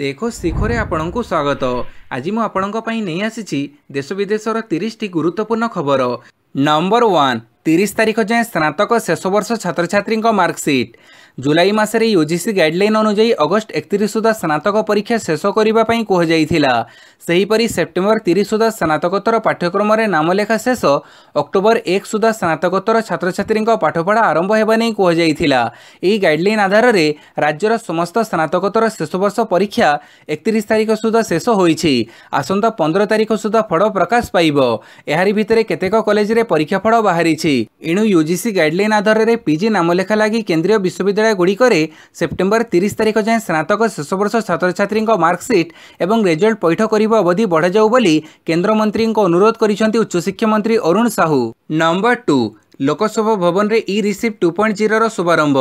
ଦେଖ ଶିଖରେ ଆପଣଙ୍କୁ ସ୍ୱାଗତ ଆଜି ମୁଁ ଆପଣଙ୍କ ପାଇଁ ନେଇ ଆସିଛି ଦେଶ ବିଦେଶର ତିରିଶଟି ଗୁରୁତ୍ୱପୂର୍ଣ୍ଣ ଖବର ନମ୍ବର ୱାନ୍ ତିରିଶ ତାରିଖ ଯାଏଁ ସ୍ନାତକ ଶେଷ ବର୍ଷ ଛାତ୍ରଛାତ୍ରୀଙ୍କ ମାର୍କସିଟ୍ ଜୁଲାଇ ମାସରେ ୟୁଜିସି ଗାଇଡ୍ଲାଇନ୍ ଅନୁଯାୟୀ ଅଗଷ୍ଟ ଏକତିରିଶ ସୁଦ୍ଧା ସ୍ନାତକ ପରୀକ୍ଷା ଶେଷ କରିବା ପାଇଁ କୁହାଯାଇଥିଲା ସେହିପରି ସେପ୍ଟେମ୍ବର ତିରିଶ ସୁଦ୍ଧା ସ୍ନାତକୋତ୍ତର ପାଠ୍ୟକ୍ରମରେ ନାମଲେଖା ଶେଷ ଅକ୍ଟୋବର ଏକ ସୁଦ୍ଧା ସ୍ନାତକୋତ୍ତର ଛାତ୍ରଛାତ୍ରୀଙ୍କ ପାଠପଢ଼ା ଆରମ୍ଭ ହେବା ନେଇ କୁହାଯାଇଥିଲା ଏହି ଗାଇଡ୍ଲାଇନ୍ ଆଧାରରେ ରାଜ୍ୟର ସମସ୍ତ ସ୍ନାତକୋତ୍ତର ଶେଷ ବର୍ଷ ପରୀକ୍ଷା ଏକତିରିଶ ତାରିଖ ସୁଦ୍ଧା ଶେଷ ହୋଇଛି ଆସନ୍ତା ପନ୍ଦର ତାରିଖ ସୁଦ୍ଧା ଫଳ ପ୍ରକାଶ ପାଇବ ଏହାରି ଭିତରେ କେତେକ କଲେଜରେ ପରୀକ୍ଷା ଫଳ ବାହାରିଛି ଚାଲିଛି ଏଣୁ ୟୁଜିସି ଗାଇଡ୍ଲାଇନ୍ ଆଧାରରେ ପିଜି ନାମଲେଖା ଲାଗି କେନ୍ଦ୍ରୀୟ ବିଶ୍ୱବିଦ୍ୟାଳୟଗୁଡ଼ିକରେ ସେପ୍ଟେମ୍ବର ତିରିଶ ତାରିଖ ଯାଏଁ ସ୍ନାତକ ଶେଷ ବର୍ଷ ଛାତ୍ରଛାତ୍ରୀଙ୍କ ମାର୍କସିଟ୍ ଏବଂ ରେଜଲ୍ଟ ପୈଠ କରିବା ଅବଧି ବଢ଼ାଯାଉ ବୋଲି କେନ୍ଦ୍ରମନ୍ତ୍ରୀଙ୍କ ଅନୁରୋଧ କରିଛନ୍ତି ଉଚ୍ଚଶିକ୍ଷାମନ୍ତ୍ରୀ ଅରୁଣ ସାହୁ ନମ୍ବର ଟୁ ଲୋକସଭା ଭବନରେ ଇ ରିସିପ୍ଟ ଟୁ ପଏଣ୍ଟ ଜିରୋର ଶୁଭାରମ୍ଭ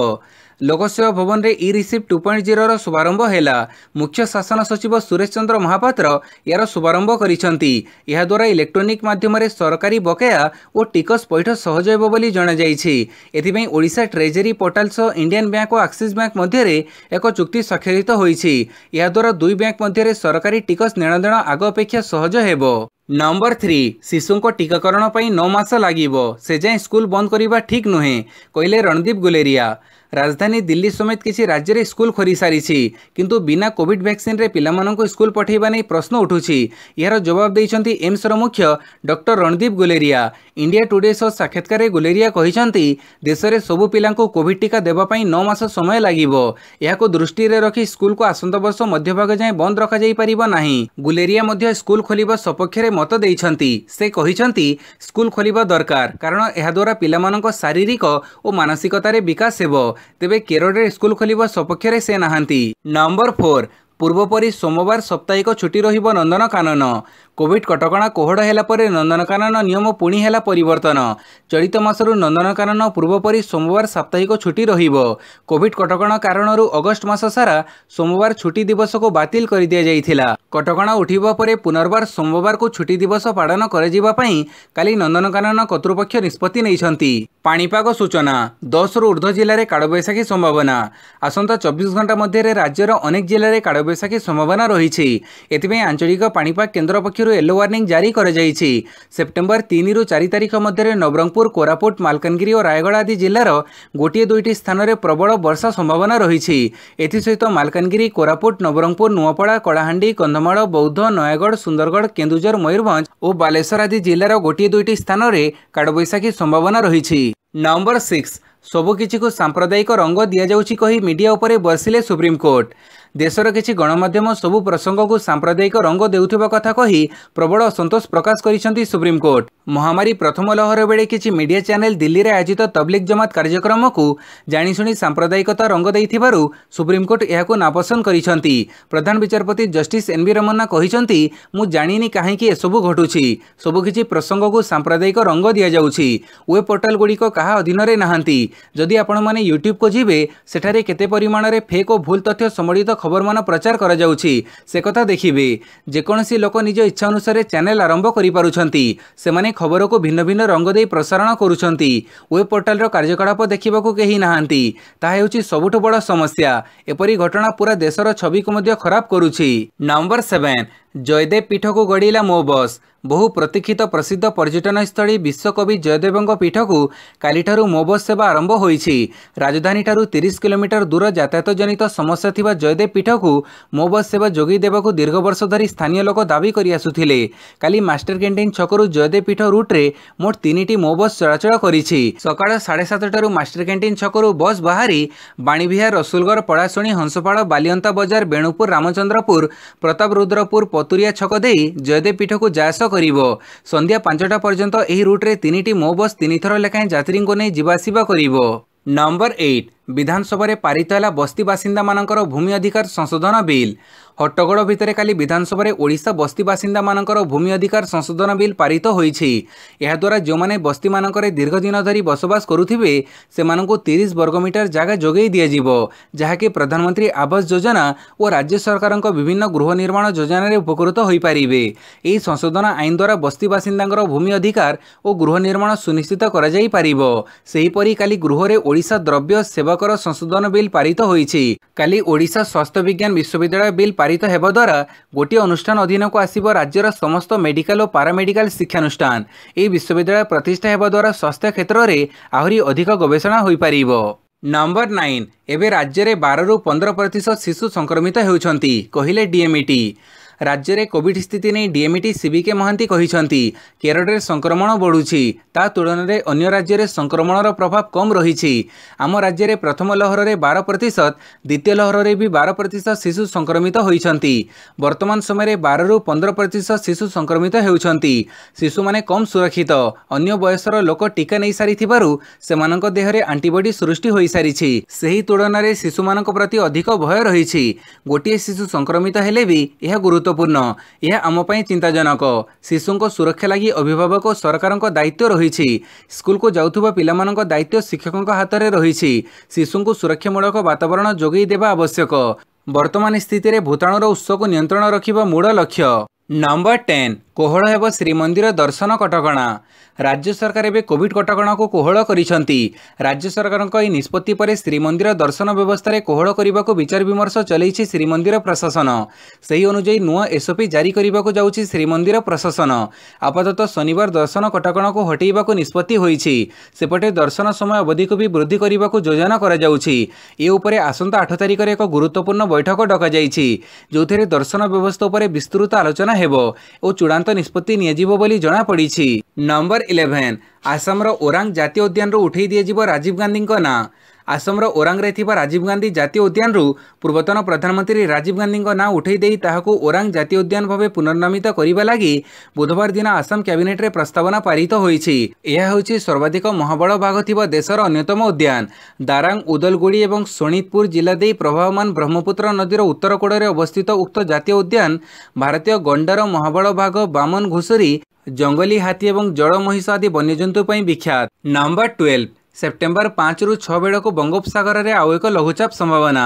ଲୋକସେବା ଭବନରେ ଇ ରିସିପ୍ଟ ଟୁ ପଏଣ୍ଟ ଜିରୋର ଶୁଭାରମ୍ଭ ହେଲା ମୁଖ୍ୟ ଶାସନ ସଚିବ ସୁରେଶ ଚନ୍ଦ୍ର ମହାପାତ୍ର ଏହାର ଶୁଭାରମ୍ଭ କରିଛନ୍ତି ଏହାଦ୍ୱାରା ଇଲେକ୍ଟ୍ରୋନିକ୍ ମାଧ୍ୟମରେ ସରକାରୀ ବକେୟା ଓ ଟିକସ ପୈଠ ସହଜ ହେବ ବୋଲି ଜଣାଯାଇଛି ଏଥିପାଇଁ ଓଡ଼ିଶା ଟ୍ରେଜେରୀ ପୋର୍ଟାଲ ସହ ଇଣ୍ଡିଆନ୍ ବ୍ୟାଙ୍କ ଓ ଆକ୍ସିସ୍ ବ୍ୟାଙ୍କ ମଧ୍ୟରେ ଏକ ଚୁକ୍ତି ସ୍ୱାକ୍ଷରିତ ହୋଇଛି ଏହାଦ୍ୱାରା ଦୁଇ ବ୍ୟାଙ୍କ ମଧ୍ୟରେ ସରକାରୀ ଟିକସ ନେଣଦେଣ ଆଗ ଅପେକ୍ଷା ସହଜ ହେବ ନମ୍ବର ଥ୍ରୀ ଶିଶୁଙ୍କ ଟିକାକରଣ ପାଇଁ ନଅ ମାସ ଲାଗିବ ସେ ଯାଏଁ ସ୍କୁଲ ବନ୍ଦ କରିବା ଠିକ୍ ନୁହେଁ କହିଲେ ରଣଦୀପ ଗୁଲେରିଆ ରାଜଧାନୀ ଦିଲ୍ଲୀ ସମେତ କିଛି ରାଜ୍ୟରେ ସ୍କୁଲ ଖୋଲିସାରିଛି କିନ୍ତୁ ବିନା କୋଭିଡ୍ ଭ୍ୟାକ୍ସିନ୍ରେ ପିଲାମାନଙ୍କୁ ସ୍କୁଲ ପଠାଇବା ନେଇ ପ୍ରଶ୍ନ ଉଠୁଛି ଏହାର ଜବାବ ଦେଇଛନ୍ତି ଏମ୍ସର ମୁଖ୍ୟ doctor Randeep Guleria India Today ସହ ସାକ୍ଷାତକାରରେ ଗୁଲେରିଆ କହିଛନ୍ତି ଦେଶରେ ସବୁ ପିଲାଙ୍କୁ କୋଭିଡ୍ ଟିକା ଦେବା ପାଇଁ ନଅ ମାସ ସମୟ ଲାଗିବ ଏହାକୁ ଦୃଷ୍ଟିରେ ରଖି ସ୍କୁଲକୁ ଆସନ୍ତା ବର୍ଷ ମଧ୍ୟଭାଗ ଯାଏଁ ବନ୍ଦ ରଖାଯାଇପାରିବ ନାହିଁ ଗୁଲେରିଆ ମଧ୍ୟ ସ୍କୁଲ ଖୋଲିବା ସପକ୍ଷରେ ମତ ଦେଇଛନ୍ତି ସେ କହିଛନ୍ତି ସ୍କୁଲ ଖୋଲିବା ଦରକାର କାରଣ ଏହାଦ୍ୱାରା ପିଲାମାନଙ୍କ ଶାରୀରିକ ଓ ମାନସିକତାରେ ବିକାଶ ହେବ ତେବେ କେରଳରେ ସ୍କୁଲ ଖୋଲିବ ସପକ୍ଷରେ ସେ ନାହାନ୍ତି ନମ୍ବର ଫୋର୍ ପୂର୍ବପରି ସୋମବାର ସାପ୍ତାହିକ ଛୁଟି ରହିବ ନନ୍ଦନକାନନ କୋଭିଡ୍ କଟକଣା କୋହଡ଼ ହେଲା ପରେ ନନ୍ଦନକାନନ ନିୟମ ପୁଣି ହେଲା ପରିବର୍ତ୍ତନ ଚଳିତ ମାସରୁ ନନ୍ଦନକାନନ ପୂର୍ବପରି ସୋମବାର ସାପ୍ତାହିକ ଛୁଟି ରହିବ କୋଭିଡ୍ କଟକଣା କାରଣରୁ ଅଗଷ୍ଟ ମାସ ସାରା ସୋମବାର ଛୁଟି ଦିବସକୁ ବାତିଲ କରିଦିଆଯାଇଥିଲା କଟକଣା ଉଠିବା ପରେ ପୁନର୍ବାର ସୋମବାରକୁ ଛୁଟି ଦିବସ ପାଳନ କରାଯିବା ପାଇଁ କାଲି ନନ୍ଦନକାନନ କର୍ତ୍ତୃପକ୍ଷ ନିଷ୍ପତ୍ତି ନେଇଛନ୍ତି ପାଣିପାଗ ସୂଚନା ଦଶରୁ ଉର୍ଦ୍ଧ୍ୱ ଜିଲ୍ଲାରେ କାଳବୈଶାଖୀ ସମ୍ଭାବନା ଆସନ୍ତା ଚବିଶ ଘଣ୍ଟା ମଧ୍ୟରେ ରାଜ୍ୟର ଅନେକ ଜିଲ୍ଲାରେ କାଳବ ବୈଶାଖୀ ସମ୍ଭାବନା ରହିଛି ଏଥିପାଇଁ ଆଞ୍ଚଳିକ ପାଣିପାଗ କେନ୍ଦ୍ର ପକ୍ଷରୁ ୟେଲୋ ୱାର୍ଣ୍ଣିଂ ଜାରି କରାଯାଇଛି ସେପ୍ଟେମ୍ବର ତିନିରୁ ଚାରି ତାରିଖ ମଧ୍ୟରେ ନବରଙ୍ଗପୁର କୋରାପୁଟ ମାଲକାନଗିରି ଓ ରାୟଗଡ଼ା ଆଦି ଜିଲ୍ଲାର ଗୋଟିଏ ଦୁଇଟି ସ୍ଥାନରେ ପ୍ରବଳ ବର୍ଷା ସମ୍ଭାବନା ରହିଛି ଏଥିସହିତ ମାଲକାନଗିରି କୋରାପୁଟ ନବରଙ୍ଗପୁର ନୂଆପଡ଼ା କଳାହାଣ୍ଡି କନ୍ଧମାଳ ବୌଦ୍ଧ ନୟାଗଡ଼ ସୁନ୍ଦରଗଡ଼ କେନ୍ଦୁଝର ମୟୂରଭଞ୍ଜ ଓ ବାଲେଶ୍ୱର ଆଦି ଜିଲ୍ଲାର ଗୋଟିଏ ଦୁଇଟି ସ୍ଥାନରେ କାଡ଼ବୈଶାଖୀ ସମ୍ଭାବନା ରହିଛି ନମ୍ବର ସିକ୍ସ ସବୁକିଛିକୁ ସାମ୍ପ୍ରଦାୟିକ ରଙ୍ଗ ଦିଆଯାଉଛି କହି ମିଡିଆ ଉପରେ ବର୍ଷିଲେ ସୁପ୍ରିମକୋର୍ଟ ଦେଶର କିଛି ଗଣମାଧ୍ୟମ ସବୁ ପ୍ରସଙ୍ଗକୁ ସାମ୍ପ୍ରଦାୟିକ ରଙ୍ଗ ଦେଉଥିବା କଥା କହି ପ୍ରବଳ ଅସନ୍ତୋଷ ପ୍ରକାଶ କରିଛନ୍ତି ସୁପ୍ରିମକୋର୍ଟ ମହାମାରୀ ପ୍ରଥମ ଲହର ବେଳେ କିଛି ମିଡିଆ ଚ୍ୟାନେଲ ଦିଲ୍ଲୀରେ ଆୟୋଜିତ ତବଲିଗ୍ ଜମାତ କାର୍ଯ୍ୟକ୍ରମକୁ ଜାଣିଶୁଣି ସାମ୍ପ୍ରଦାୟିକତା ରଙ୍ଗ ଦେଇଥିବାରୁ ସୁପ୍ରିମକୋର୍ଟ ଏହାକୁ ନାପସନ୍ଦ କରିଛନ୍ତି ପ୍ରଧାନ ବିଚାରପତି ଜଷ୍ଟିସ୍ ଏନ୍ଭି ରମନ୍ନା କହିଛନ୍ତି ମୁଁ ଜାଣିନି କାହିଁକି ଏସବୁ ଘଟୁଛି ସବୁକିଛି ପ୍ରସଙ୍ଗକୁ ସାମ୍ପ୍ରଦାୟିକ ରଙ୍ଗ ଦିଆଯାଉଛି ୱେବ୍ ପୋର୍ଟାଲଗୁଡ଼ିକ କାହା ଅଧୀନରେ ନାହାନ୍ତି ଯଦି ଆପଣମାନେ ୟୁଟ୍ୟୁବକୁ ଯିବେ ସେଠାରେ କେତେ ପରିମାଣରେ ଫେକ୍ ଓ ଭୁଲ ତଥ୍ୟ ସମ୍ବଳିତ খবরমান প্রচার করা যাচ্ছে সে কথা দেখবে যেকোনসি লোক নিজ ইচ্ছা অনুসারে চ্যানেল আরম্ভ করে পুঁচ সে খবরক ভিন্ন ভিন্ন রঙ দিয়ে প্রসারণ করুচার ওয়েব পোর্টালর কার্যকলাপ দেখা কেহি না তাহা হচ্ছে সবুঠ বড় সমস্যা এপরি ঘটনা পুরা দেশর ছবিকে খরাপ করুছি নম্বর সেভেন জয়দেব পীঠকু গড়িলা ମୋ ବସ୍ ବହୁ ପ୍ରତୀକ୍ଷିତ ପ୍ରସିଦ୍ଧ ପର୍ଯ୍ୟଟନସ୍ଥଳୀ ବିଶ୍ୱକବି ଜୟଦେବଙ୍କ ପୀଠକୁ କାଲିଠାରୁ ମୋ ବସ୍ ସେବା ଆରମ୍ଭ ହୋଇଛି ରାଜଧାନୀଠାରୁ ତିରିଶ କିଲୋମିଟର ଦୂର ଯାତାୟାତଜନିତ ସମସ୍ୟା ଥିବା ଜୟଦେବ ପୀଠକୁ ମୋ ବସ୍ ସେବା ଯୋଗାଇ ଦେବାକୁ ଦୀର୍ଘ ବର୍ଷ ଧରି ସ୍ଥାନୀୟ ଲୋକ ଦାବି କରି ଆସୁଥିଲେ କାଲି ମାଷ୍ଟର କ୍ୟାଣ୍ଟିନ୍ ଛକରୁ ଜୟଦେବ ପୀଠ ରୁଟ୍ରେ ମୋଟ ତିନିଟି ମୋ ବସ୍ ଚଳାଚଳ କରିଛି ସକାଳ ସାଢ଼େ ସାତଟାରୁ ମାଷ୍ଟର କ୍ୟାଣ୍ଟିନ୍ ଛକରୁ ବସ୍ ବାହାରି ବାଣୀବିହାର ରସୁଲଗଡ଼ ପଳାଶୁଣୀ ହଂସପାଳ ବାଲିଅନ୍ତା ବଜାର ବେଣୁପୁର ରାମଚନ୍ଦ୍ରପୁର ପ୍ରତାପ ରୁଦ୍ରପୁର ସତୁରିଆ ଛକ ଦେଇ ଜୟଦେବ ପୀଠକୁ ଯାଆସ କରିବ ସନ୍ଧ୍ୟା ପାଞ୍ଚଟା ପର୍ଯ୍ୟନ୍ତ ଏହି ରୁଟ୍ରେ ତିନିଟି ମୋ ବସ୍ ତିନିଥର ଲେଖାଏଁ ଯାତ୍ରୀଙ୍କୁ ନେଇ ଯିବାଆସିବା କରିବ ନମ୍ବର ଏଇଟ୍ ବିଧାନସଭାରେ ପାରିତ ହେଲା ବସ୍ତି ବାସିନ୍ଦାମାନଙ୍କର ଭୂମି ଅଧିକାର ସଂଶୋଧନ ବିଲ୍ হট্টগড় ভিতরে কালি বিধানসভায় ওড়শা বস্তি বাসিন্দা মান ভূমি অধিকার সংশোধন বিল পারিত হয়েছে এদ্বারা যে বস্তি মান দীর্ঘদিন ধরে বসবাস করুবে সে তিরিশ বর্গমিটার জায়গা যোগাই দিয়াযিব যাকে প্রধানমন্ত্রী আবাস যোজনা ও রাজ্য সরকার বিভিন্ন গৃহ নির্মাণ যোজনার উপকৃত হয়ে পে এই সংশোধন আইন দ্বারা বস্তি বাসিন্দা ভূমি অধিকার ও গৃহ নির্মাণ সুনিশ্চিত করা যাই পারিব সেইপরি কালি গৃহরে ওড়শা দ্রব্য সেবকর সংশোধন বিল পারিত হয়েছে কালি ওড়শা স্বাস্থ্য বিজ্ঞান বিশ্ববিদ্যালয় বিল পারিত ପାରିତ ହେବା ଦ୍ୱାରା ଗୋଟିଏ ଅନୁଷ୍ଠାନ ଅଧୀନକୁ ଆସିବ ରାଜ୍ୟର ସମସ୍ତ ମେଡିକାଲ ଓ ପାରାମେଡିକାଲ ଶିକ୍ଷାନୁଷ୍ଠାନ ଏହି ବିଶ୍ୱବିଦ୍ୟାଳୟ ପ୍ରତିଷ୍ଠା ହେବା ଦ୍ୱାରା ସ୍ୱାସ୍ଥ୍ୟ କ୍ଷେତ୍ରରେ ଆହୁରି ଅଧିକ ଗବେଷଣା ହୋଇପାରିବ ନମ୍ବର ନାଇନ୍ ଏବେ ରାଜ୍ୟରେ ବାରରୁ ପନ୍ଦର ପ୍ରତିଶତ ଶିଶୁ ସଂକ୍ରମିତ ହେଉଛନ୍ତି କହିଲେ ଡିଏମ୍ଇଟି ରାଜ୍ୟରେ କୋଭିଡ୍ ସ୍ଥିତି ନେଇ ଡିଏମ୍ଇଟି ସିବିକେ ମହାନ୍ତି କହିଛନ୍ତି କେରଳରେ ସଂକ୍ରମଣ ବଢ଼ୁଛି ତା' ତୁଳନାରେ ଅନ୍ୟ ରାଜ୍ୟରେ ସଂକ୍ରମଣର ପ୍ରଭାବ କମ୍ ରହିଛି ଆମ ରାଜ୍ୟରେ ପ୍ରଥମ ଲହରରେ ବାର ପ୍ରତିଶତ ଦ୍ୱିତୀୟ ଲହରରେ ବି ବାର ପ୍ରତିଶତ ଶିଶୁ ସଂକ୍ରମିତ ହୋଇଛନ୍ତି ବର୍ତ୍ତମାନ ସମୟରେ ବାରରୁ ପନ୍ଦର ପ୍ରତିଶତ ଶିଶୁ ସଂକ୍ରମିତ ହେଉଛନ୍ତି ଶିଶୁମାନେ କମ୍ ସୁରକ୍ଷିତ ଅନ୍ୟ ବୟସର ଲୋକ ଟିକା ନେଇସାରିଥିବାରୁ ସେମାନଙ୍କ ଦେହରେ ଆଣ୍ଟିବଡି ସୃଷ୍ଟି ହୋଇସାରିଛି ସେହି ତୁଳନାରେ ଶିଶୁମାନଙ୍କ ପ୍ରତି ଅଧିକ ଭୟ ରହିଛି ଗୋଟିଏ ଶିଶୁ ସଂକ୍ରମିତ ହେଲେ ବି ଏହା ଗୁରୁତ୍ୱ ଗୁରୁତ୍ୱପୂର୍ଣ୍ଣ ଏହା ଆମ ପାଇଁ ଚିନ୍ତାଜନକ ଶିଶୁଙ୍କ ସୁରକ୍ଷା ଲାଗି ଅଭିଭାବକ ସରକାରଙ୍କ ଦାୟିତ୍ୱ ରହିଛି ସ୍କୁଲକୁ ଯାଉଥିବା ପିଲାମାନଙ୍କ ଦାୟିତ୍ୱ ଶିକ୍ଷକଙ୍କ ହାତରେ ରହିଛି ଶିଶୁଙ୍କୁ ସୁରକ୍ଷାମୂଳକ ବାତାବରଣ ଯୋଗାଇ ଦେବା ଆବଶ୍ୟକ ବର୍ତ୍ତମାନ ସ୍ଥିତିରେ ଭୂତାଣୁର ଉତ୍ସକୁ ନିୟନ୍ତ୍ରଣ ରଖିବା ମୂଳ ଲକ୍ଷ୍ୟ ନମ୍ବର ଟେନ୍ କୋହଳ ହେବ ଶ୍ରୀମନ୍ଦିର ଦର୍ଶନ କଟକଣା ରାଜ୍ୟ ସରକାର ଏବେ କୋଭିଡ କଟକଣାକୁ କୋହଳ କରିଛନ୍ତି ରାଜ୍ୟ ସରକାରଙ୍କ ଏହି ନିଷ୍ପତ୍ତି ପରେ ଶ୍ରୀମନ୍ଦିର ଦର୍ଶନ ବ୍ୟବସ୍ଥାରେ କୋହଳ କରିବାକୁ ବିଚାର ବିମର୍ଶ ଚଲେଇଛି ଶ୍ରୀମନ୍ଦିର ପ୍ରଶାସନ ସେହି ଅନୁଯାୟୀ ନୂଆ ଏସ୍ଓପି ଜାରି କରିବାକୁ ଯାଉଛି ଶ୍ରୀମନ୍ଦିର ପ୍ରଶାସନ ଆପାତତଃ ଶନିବାର ଦର୍ଶନ କଟକଣାକୁ ହଟେଇବାକୁ ନିଷ୍ପତ୍ତି ହୋଇଛି ସେପଟେ ଦର୍ଶନ ସମୟ ଅବଧିକୁ ବି ବୃଦ୍ଧି କରିବାକୁ ଯୋଜନା କରାଯାଉଛି ଏ ଉପରେ ଆସନ୍ତା ଆଠ ତାରିଖରେ ଏକ ଗୁରୁତ୍ୱପୂର୍ଣ୍ଣ ବୈଠକ ଡକାଯାଇଛି ଯେଉଁଥିରେ ଦର୍ଶନ ବ୍ୟବସ୍ଥା ଉପରେ ବିସ୍ତୃତ ଆଲୋଚନା ହେବ ଓ ଚୂଡ଼ାନ୍ତ ଦ୍ରୁତ ନିଷ୍ପତ୍ତି ନିଆଯିବ ବୋଲି ଜଣାପଡ଼ିଛି ନମ୍ବର ଇଲେଭେନ୍ ଆସାମର ଓରାଙ୍ଗ ଜାତୀୟ ଉଦ୍ୟାନରୁ ଉଠାଇ ଦିଆଯିବ ରାଜୀବ ଗାନ୍ଧୀଙ୍କ ନାଁ ଆସାମର ଓରାଙ୍ଗରେ ଥିବା ରାଜୀବ ଗାନ୍ଧୀ ଜାତୀୟ ଉଦ୍ୟାନରୁ ପୂର୍ବତନ ପ୍ରଧାନମନ୍ତ୍ରୀ ରାଜୀବ ଗାନ୍ଧୀଙ୍କ ନାଁ ଉଠାଇ ଦେଇ ତାହାକୁ ଓରାଙ୍ଗ ଜାତୀୟ ଉଦ୍ୟାନ ଭାବେ ପୁନର୍ନମିତ କରିବା ଲାଗି ବୁଧବାର ଦିନ ଆସାମ କ୍ୟାବିନେଟ୍ରେ ପ୍ରସ୍ତାବନା ପାରିତ ହୋଇଛି ଏହା ହେଉଛି ସର୍ବାଧିକ ମହାବଳ ଭାଗ ଥିବା ଦେଶର ଅନ୍ୟତମ ଉଦ୍ୟାନ ଦାରାଙ୍ଗ ଉଦଲଗୁଡ଼ି ଏବଂ ଶୋଣିତପୁର ଜିଲ୍ଲା ଦେଇ ପ୍ରଭାବମାନ ବ୍ରହ୍ମପୁତ୍ର ନଦୀର ଉତ୍ତର କୋଡ଼ରେ ଅବସ୍ଥିତ ଉକ୍ତ ଜାତୀୟ ଉଦ୍ୟାନ ଭାରତୀୟ ଗଣ୍ଡାର ମହାବଳ ଭାଗ ବାମନ ଘୁଷୁରୀ ଜଙ୍ଗଲୀ ହାତୀ ଏବଂ ଜଳ ମହିଷ ଆଦି ବନ୍ୟଜନ୍ତୁ ପାଇଁ ବିଖ୍ୟାତ ନମ୍ବର ଟୁଏଲ୍ଭ ସେପ୍ଟେମ୍ବର ପାଞ୍ଚରୁ ଛଅ ବେଳକୁ ବଙ୍ଗୋପସାଗରରେ ଆଉ ଏକ ଲଘୁଚାପ ସମ୍ଭାବନା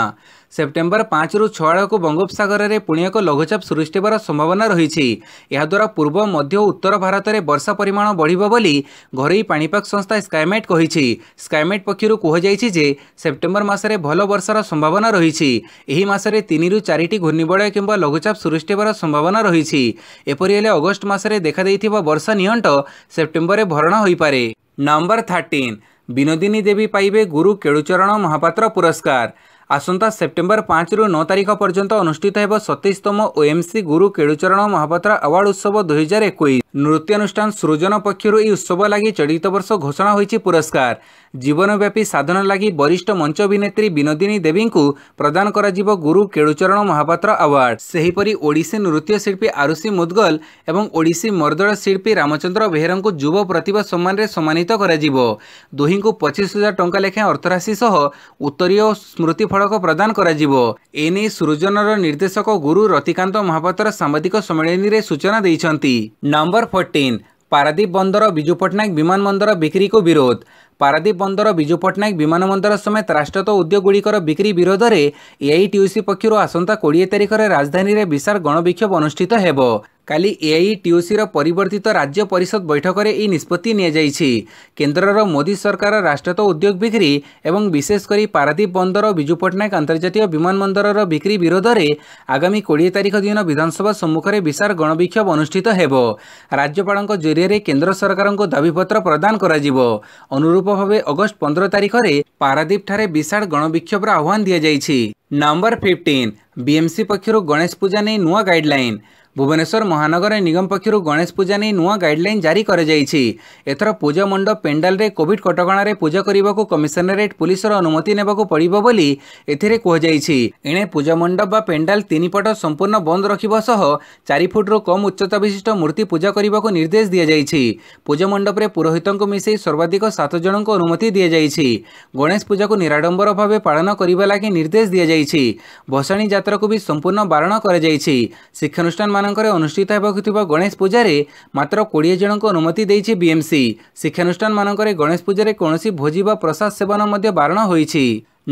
ସେପ୍ଟେମ୍ବର ପାଞ୍ଚରୁ ଛଅ ବେଳକୁ ବଙ୍ଗୋପସାଗରରେ ପୁଣି ଏକ ଲଘୁଚାପ ସୃଷ୍ଟି ହେବାର ସମ୍ଭାବନା ରହିଛି ଏହାଦ୍ୱାରା ପୂର୍ବ ମଧ୍ୟ ଉତ୍ତର ଭାରତରେ ବର୍ଷା ପରିମାଣ ବଢ଼ିବ ବୋଲି ଘରୋଇ ପାଣିପାଗ ସଂସ୍ଥା ସ୍କାଏମେଟ୍ କହିଛି ସ୍କାଏମେଟ୍ ପକ୍ଷରୁ କୁହାଯାଇଛି ଯେ ସେପ୍ଟେମ୍ବର ମାସରେ ଭଲ ବର୍ଷାର ସମ୍ଭାବନା ରହିଛି ଏହି ମାସରେ ତିନିରୁ ଚାରିଟି ଘୂର୍ଣ୍ଣିବଳୟ କିମ୍ବା ଲଘୁଚାପ ସୃଷ୍ଟି ହେବାର ସମ୍ଭାବନା ରହିଛି ଏପରି ହେଲେ ଅଗଷ୍ଟ ମାସରେ ଦେଖାଦେଇଥିବା ବର୍ଷା ନିଅଣ୍ଟ ସେପ୍ଟେମ୍ବରରେ ଭରଣ ହୋଇପାରେ ନମ୍ବର ଥାର୍ଟିନ୍ ବିନୋଦିନୀ ଦେବୀ ପାଇବେ ଗୁରୁ କେଳୁଚରଣ ମହାପାତ୍ର ପୁରସ୍କାର ଆସନ୍ତା ସେପ୍ଟେମ୍ବର ପାଞ୍ଚରୁ ନଅ ତାରିଖ ପର୍ଯ୍ୟନ୍ତ ଅନୁଷ୍ଠିତ ହେବ ସତେଇଶତମ ଓଏମ୍ସି ଗୁରୁ କେଳୁଚରଣ ମହାପାତ୍ର ଆୱାର୍ଡ଼ ଉତ୍ସବ ଦୁଇହଜାର ଏକୋଇଶ ନୃତ୍ୟାନୁଷ୍ଠାନ ସୃଜନ ପକ୍ଷରୁ ଏହି ଉତ୍ସବ ଲାଗି ଚଳିତ ବର୍ଷ ଘୋଷଣା ହୋଇଛି ପୁରସ୍କାର ଜୀବନବ୍ୟାପୀ ସାଧନ ଲାଗି ବରିଷ୍ଠ ମଞ୍ଚ ଅଭିନେତ୍ରୀ ବିନୋଦିନୀ ଦେବୀଙ୍କୁ ପ୍ରଦାନ କରାଯିବ ଗୁରୁ କେଳୁଚରଣ ମହାପାତ୍ର ଆୱାର୍ଡ ସେହିପରି ଓଡ଼ିଶୀ ନୃତ୍ୟ ଶିଳ୍ପୀ ଆରୁଷି ମୁଦଗଲ ଏବଂ ଓଡ଼ିଶୀ ମର୍ଦ୍ଦଳ ଶିଳ୍ପୀ ରାମଚନ୍ଦ୍ର ବେହେରାଙ୍କୁ ଯୁବ ପ୍ରତିଭା ସମ୍ମାନରେ ସମ୍ମାନିତ କରାଯିବ ଦୁହିଁଙ୍କୁ ପଚିଶ ହଜାର ଟଙ୍କା ଲେଖାଏଁ ଅର୍ଥରାଶି ସହ ଉତ୍ତରୀୟ ସ୍ମୃତି ଫଳକ ପ୍ରଦାନ କରାଯିବ ଏନେଇ ସୃଜନର ନିର୍ଦ୍ଦେଶକ ଗୁରୁ ରତିକାନ୍ତ ମହାପାତ୍ର ସାମ୍ବାଦିକ ସମ୍ମିଳନୀରେ ସୂଚନା ଦେଇଛନ୍ତି ନମ୍ବର ନମ୍ବର ଫୋର୍ଟିନ୍ ପାରାଦୀପ ବନ୍ଦର ବିଜୁ ପଟ୍ଟନାୟକ ବିମାନ ବନ୍ଦର ବିକ୍ରିକୁ ବିରୋଧ ପାରାଦୀପ ବନ୍ଦର ବିଜୁ ପଟ୍ଟନାୟକ ବିମାନ ବନ୍ଦର ସମେତ ରାଷ୍ଟ୍ରତଃ ଉଦ୍ୟୋଗଗୁଡ଼ିକର ବିକ୍ରି ବିରୋଧରେ ଏଆଇଟିୟୁସି ପକ୍ଷରୁ ଆସନ୍ତା କୋଡ଼ିଏ ତାରିଖରେ ରାଜଧାନୀରେ ବିଶାଳ ଗଣବିକ୍ଷୋଭ ଅନୁଷ୍ଠିତ ହେବ কালি এআইটিওসির পরিবর্তিত রাজ্য পরিষদ বৈঠকের এই নিষ্পতি নিয়েছে কেন্দ্রর মোদি সরকার রাষ্ট্রত উদ্যোগ বিক্রি এবং বিশেষ করে পারাদ্বীপ বন্দর বিজু পট্টনাক আন্তর্জাতীয় বিমানবন্দরর বিক্রি বিরোধে আগামী কোড়ি তারিখ দিন বিধানসভা সম্মুখে বিশাল গণবিক্ষোভ অনুষ্ঠিত হব রাজ্যপাল জরিয়ে কেন্দ্র সরকার দাবিপত্র প্রদান করা অনুরূপ ভাবে অগস্ট পনেরো তারিখে পারাদ্বীপঠারে বিশাল গণবিক্ষোভের আহ্বান দিয়েছে নম্বর ফিফটিন বিএমসি পক্ষ গণেশ পূজা নিয়ে নূ গাইডলাইন ভুবনেশ্বর মহানগর নিগম পক্ষ গণেশ পূজা নিয়ে নূ গাইডলাইন জারি করা যাই এথর পূজা মণ্ডপ পেন্ডালে কোভিড কটকণার পূজা করা কমিশনারেট পুলিশের অনুমতি নেওয়া পড়ব বলে এতে কুহযাইছি এণে পূজা মণ্ডপ বা পেন্ডাল তিনপট সম্পূর্ণ বন্ধ রাখব সহ চারি ফুট্রু কম উচ্চতা বিশিষ্ট মূর্তি পূজা করা নির্দেশ দিয়েছে পূজা মণ্ডপে পুরোহিত মিশাই সর্বাধিক সাত জনক অনুমতি দিয়েছে গণেশ পূজা নিরাড়ম্বর ভাবে পালন করা লাগে নির্দেশ দিয়েছে ভসাণী যাত্রা সম্পূর্ণ বারণ করা শিক্ষানুষ্ঠান ସ୍କୁଲମାନଙ୍କରେ ଅନୁଷ୍ଠିତ ହେବାକୁ ଥିବା ଗଣେଶ ପୂଜାରେ ମାତ୍ର କୋଡ଼ିଏ ଜଣଙ୍କୁ ଅନୁମତି ଦେଇଛି ବିଏମ୍ସି ଶିକ୍ଷାନୁଷ୍ଠାନମାନଙ୍କରେ ଗଣେଶ ପୂଜାରେ କୌଣସି ଭୋଜି ବା ପ୍ରସାଦ ସେବନ ମଧ୍ୟ ବାରଣ ହୋଇଛି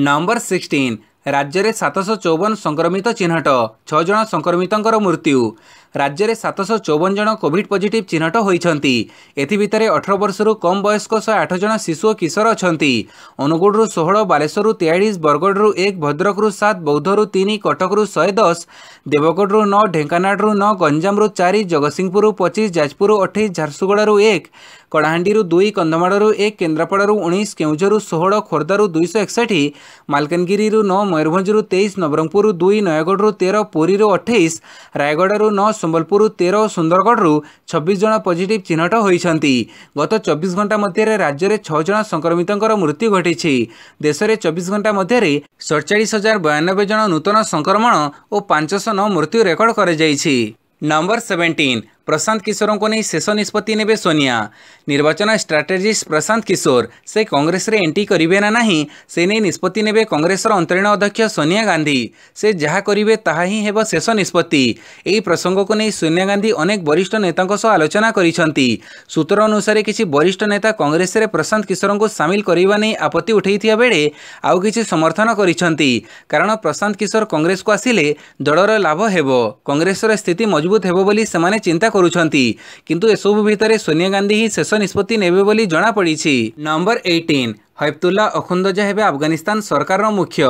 ନମ୍ବର ସିକ୍ସଟିନ୍ ରାଜ୍ୟରେ ସାତଶହ ଚଉବନ ସଂକ୍ରମିତ ଚିହ୍ନଟ ଛଅ ଜଣ ସଂକ୍ରମିତଙ୍କର ମୃତ୍ୟୁ ରାଜ୍ୟରେ ସାତଶହ ଚଉବନ ଜଣ କୋଭିଡ୍ ପଜିଟିଭ୍ ଚିହ୍ନଟ ହୋଇଛନ୍ତି ଏଥିଭିତରେ ଅଠର ବର୍ଷରୁ କମ୍ ବୟସ୍କ ଶହେ ଆଠ ଜଣ ଶିଶୁ ଓ କିଶୋର ଅଛନ୍ତି ଅନୁଗୁଳରୁ ଷୋହଳ ବାଲେଶ୍ୱରରୁ ତେୟାଳିଶ ବରଗଡ଼ରୁ ଏକ ଭଦ୍ରକରୁ ସାତ ବୌଦ୍ଧରୁ ତିନି କଟକରୁ ଶହେ ଦଶ ଦେବଗଡ଼ରୁ ନଅ ଢେଙ୍କାନାଳରୁ ନଅ ଗଞ୍ଜାମରୁ ଚାରି ଜଗତସିଂହପୁରରୁ ପଚିଶ ଯାଜପୁରରୁ ଅଠେଇଶ ଝାରସୁଗୁଡ଼ାରୁ ଏକ କଳାହାଣ୍ଡିରୁ ଦୁଇ କନ୍ଧମାଳରୁ ଏକ କେନ୍ଦ୍ରାପଡ଼ାରୁ ଉଣେଇଶ କେଉଁଝରରୁ ଷୋହଳ ଖୋର୍ଦ୍ଧାରୁ ଦୁଇଶହ ଏକଷଠି ମାଲକାନଗିରିରୁ ନଅ ମୟୂରଭଞ୍ଜରୁ ତେଇଶ ନବରଙ୍ଗପୁରରୁ ଦୁଇ ନୟାଗଡ଼ରୁ ତେର ପୁରୀରୁ ଅଠେଇଶ ରାୟଗଡ଼ାରୁ ନଅ ସମ୍ବଲପୁରରୁ ତେର ଓ ସୁନ୍ଦରଗଡ଼ରୁ ଛବିଶ ଜଣ ପଜିଟିଭ୍ ଚିହ୍ନଟ ହୋଇଛନ୍ତି ଗତ ଚବିଶ ଘଣ୍ଟା ମଧ୍ୟରେ ରାଜ୍ୟରେ ଛଅ ଜଣ ସଂକ୍ରମିତଙ୍କର ମୃତ୍ୟୁ ଘଟିଛି ଦେଶରେ ଚବିଶ ଘଣ୍ଟା ମଧ୍ୟରେ ସତଚାଳିଶ ହଜାର ବୟାନବେ ଜଣ ନୂତନ ସଂକ୍ରମଣ ଓ ପାଞ୍ଚଶହ ନଅ ମୃତ୍ୟୁ ରେକର୍ଡ କରାଯାଇଛି ନମ୍ବର ସେଭେଣ୍ଟିନ୍ ପ୍ରଶାନ୍ତ କିଶୋରଙ୍କୁ ନେଇ ଶେଷ ନିଷ୍ପତ୍ତି ନେବେ ସୋନିଆ ନିର୍ବାଚନ ଷ୍ଟ୍ରାଟେଜିଷ୍ଟ ପ୍ରଶାନ୍ତ କିଶୋର ସେ କଂଗ୍ରେସରେ ଏଣ୍ଟ୍ରି କରିବେ ନା ନାହିଁ ସେ ନେଇ ନିଷ୍ପତ୍ତି ନେବେ କଂଗ୍ରେସର ଅନ୍ତରୀଣ ଅଧ୍ୟକ୍ଷ ସୋନିଆ ଗାନ୍ଧୀ ସେ ଯାହା କରିବେ ତାହା ହିଁ ହେବ ଶେଷ ନିଷ୍ପତ୍ତି ଏହି ପ୍ରସଙ୍ଗକୁ ନେଇ ସୋନିଆ ଗାନ୍ଧୀ ଅନେକ ବରିଷ୍ଠ ନେତାଙ୍କ ସହ ଆଲୋଚନା କରିଛନ୍ତି ସୂତ୍ର ଅନୁସାରେ କିଛି ବରିଷ୍ଠ ନେତା କଂଗ୍ରେସରେ ପ୍ରଶାନ୍ତ କିଶୋରଙ୍କୁ ସାମିଲ କରିବା ନେଇ ଆପତ୍ତି ଉଠାଇଥିବା ବେଳେ ଆଉ କିଛି ସମର୍ଥନ କରିଛନ୍ତି କାରଣ ପ୍ରଶାନ୍ତ କିଶୋର କଂଗ୍ରେସକୁ ଆସିଲେ ଦଳର ଲାଭ ହେବ କଂଗ୍ରେସର ସ୍ଥିତି ମଜବୁତ ହେବ ବୋଲି ସେମାନେ ଚିନ୍ତା କରୁଛନ୍ତି କିନ୍ତୁ ଏସବୁ ଭିତରେ ସୋନିଆ ଗାନ୍ଧୀ ହିଁ ଶେଷ ନିଷ୍ପତ୍ତି ନେବେ ବୋଲି ଜଣାପଡ଼ିଛି ନମ୍ବର ଏଇଟିନ୍ ହୈବତୁଲ୍ଲା ଅଖୁନ୍ଦଜା ହେବେ ଆଫଗାନିସ୍ତାନ ସରକାରର ମୁଖ୍ୟ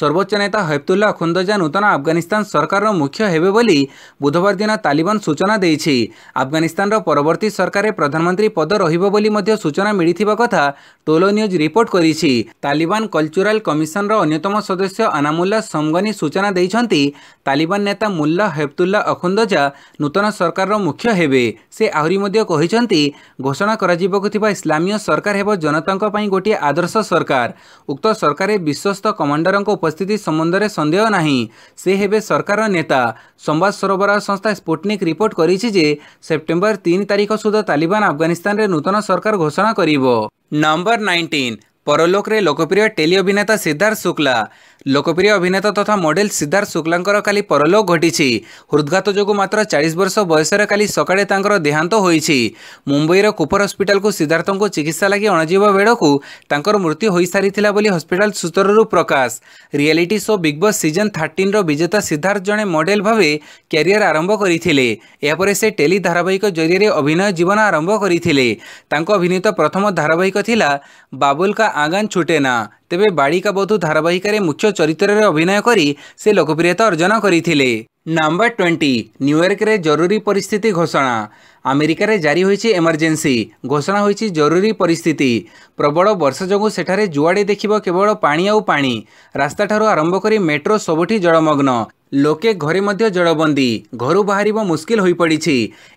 সর্বোচ্চ নেতা হেফতুল্লাহ খুন্দজা নূতন আফগানিস্তান সরকার মুখ্য হবে বলে বুধবার দিন তালিবান সূচনা দিয়েছে আফগানিস্তানর পরবর্তী সরকারে প্রধানমন্ত্রী পদ রহব বলে সূচনা মিলি কথা টোলো নিউজ রিপোর্ট করেছে তালিবান কলচুরাল কমিশনর অন্যতম সদস্য আনামুল্লা সমগনি সূচনা দিয়েছেন তালিবান নেতা মুল্লা হেফতুল্লাহ অখুন্দজা নূতন সরকার মুখ্য হবে সে আহরি କହିଛନ୍ତି ଘୋଷଣା କରାଯିବାକୁ ଥିବା ଇସଲାମୀୟ ସରକାର ହେବ ଜନତାଙ୍କ ପାଇଁ ଗୋଟିଏ ଆଦର୍ଶ ସରକାର ଉକ୍ତ ସରକାରରେ ବିଶ୍ୱସ୍ତ ଉପସ୍ଥିତି ସମ୍ବନ୍ଧରେ ସନ୍ଦେହ ନାହିଁ ସେ ହେବେ ସରକାର ନେତା ସମ୍ବାଦ ସରବରାହ ସଂସ୍ଥା ସ୍ପୁଟନିକ୍ ରିପୋର୍ଟ କରିଛି ଯେ ସେପ୍ଟେମ୍ବର ତିନି ତାରିଖ ସୁଦ୍ଧା ତାଲିବାନ ଆଫଗାନିସ୍ତାନରେ ନୂତନ ସରକାର ଘୋଷଣା କରିବ ନମ୍ବର ନାଇଣ୍ଟିନ୍ ପରଲୋକରେ ଲୋକପ୍ରିୟ ଟେଲି ଅଭିନେତା ସିଦ୍ଧାର୍ଥ ଶୁକ୍ଲା ଲୋକପ୍ରିୟ ଅଭିନେତା ତଥା ମଡେଲ ସିଦ୍ଧାର୍ଥ ଶୁକ୍ଲାଙ୍କର କାଲି ପରଲୋକ ଘଟିଛି ହୃଦଘାତ ଯୋଗୁଁ ମାତ୍ର ଚାଳିଶ ବର୍ଷ ବୟସରେ କାଲି ସକାଳେ ତାଙ୍କର ଦେହାନ୍ତ ହୋଇଛି ମୁମ୍ବାଇର କୁପର ହସ୍ପିଟାଲକୁ ସିଦ୍ଧାର୍ଥଙ୍କୁ ଚିକିତ୍ସା ଲାଗି ଅଣାଯିବା ବେଳକୁ ତାଙ୍କର ମୃତ୍ୟୁ ହୋଇସାରିଥିଲା ବୋଲି ହସ୍ପିଟାଲ ସୂତ୍ରରୁ ପ୍ରକାଶ reality show Bigg Boss season ଥାର୍ଟିନ୍ର ବିଜେତା ସିଦ୍ଧାର୍ଥ ଜଣେ ମଡେଲ ଭାବେ କ୍ୟାରିୟର ଆରମ୍ଭ କରିଥିଲେ ଏହାପରେ ସେ ଟେଲି ଧାରାବାହିକ ଜରିଆରେ ଅଭିନୟ ଜୀବନ ଆରମ୍ଭ କରିଥିଲେ ତାଙ୍କ ଅଭିନୀତ ପ୍ରଥମ ଧାରାବାହିକ ଥିଲା ବାବୁଲକା ଆଗାନ ଛୁଟେନା ତେବେ ବାଳିକା ବଧୂ ଧାରାବାହିକାରେ ମୁଖ୍ୟ ଚରିତ୍ରରେ ଅଭିନୟ କରି ସେ ଲୋକପ୍ରିୟତା ଅର୍ଜନ କରିଥିଲେ ନମ୍ବର ଟ୍ୱେଣ୍ଟି ନ୍ୟୁୟର୍କରେ ଜରୁରୀ ପରିସ୍ଥିତି ଘୋଷଣା ଆମେରିକାରେ ଜାରି ହୋଇଛି ଏମର୍ଜେନ୍ସି ଘୋଷଣା ହୋଇଛି ଜରୁରୀ ପରିସ୍ଥିତି ପ୍ରବଳ ବର୍ଷା ଯୋଗୁଁ ସେଠାରେ ଯୁଆଡ଼େ ଦେଖିବ କେବଳ ପାଣି ଆଉ ପାଣି ରାସ୍ତାଠାରୁ ଆରମ୍ଭ କରି ମେଟ୍ରୋ ସବୁଠି ଜଳମଗ୍ନ ଲୋକେ ଘରେ ମଧ୍ୟ ଜଳବନ୍ଦୀ ଘରୁ ବାହାରିବା ମୁସ୍କିଲ ହୋଇପଡ଼ିଛି